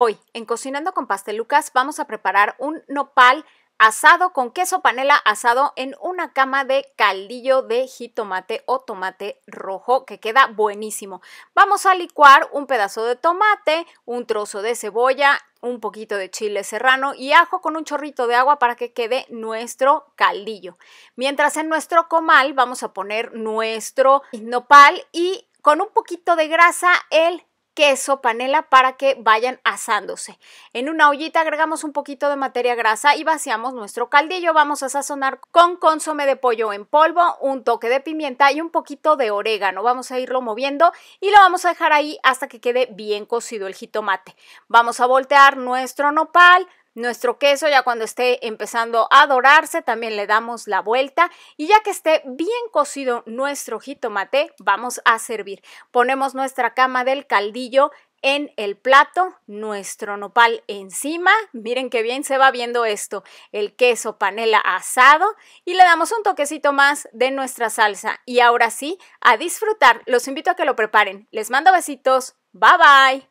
Hoy, en Cocinando con Pastelucas, vamos a preparar un nopal asado con queso panela asado en una cama de caldillo de jitomate o tomate rojo que queda buenísimo. Vamos a licuar un pedazo de tomate, un trozo de cebolla, un poquito de chile serrano y ajo con un chorrito de agua para que quede nuestro caldillo. Mientras en nuestro comal vamos a poner nuestro nopal y con un poquito de grasa el queso, panela para que vayan asándose. En una ollita agregamos un poquito de materia grasa y vaciamos nuestro caldillo. Vamos a sazonar con consome de pollo en polvo, un toque de pimienta y un poquito de orégano. Vamos a irlo moviendo y lo vamos a dejar ahí hasta que quede bien cocido el jitomate. Vamos a voltear nuestro nopal, nuestro queso, ya cuando esté empezando a dorarse, también le damos la vuelta y ya que esté bien cocido nuestro jitomate, vamos a servir. Ponemos nuestra cama del caldillo en el plato, nuestro nopal encima, miren qué bien se va viendo esto, el queso panela asado y le damos un toquecito más de nuestra salsa. Y ahora sí, a disfrutar, los invito a que lo preparen. Les mando besitos, bye bye.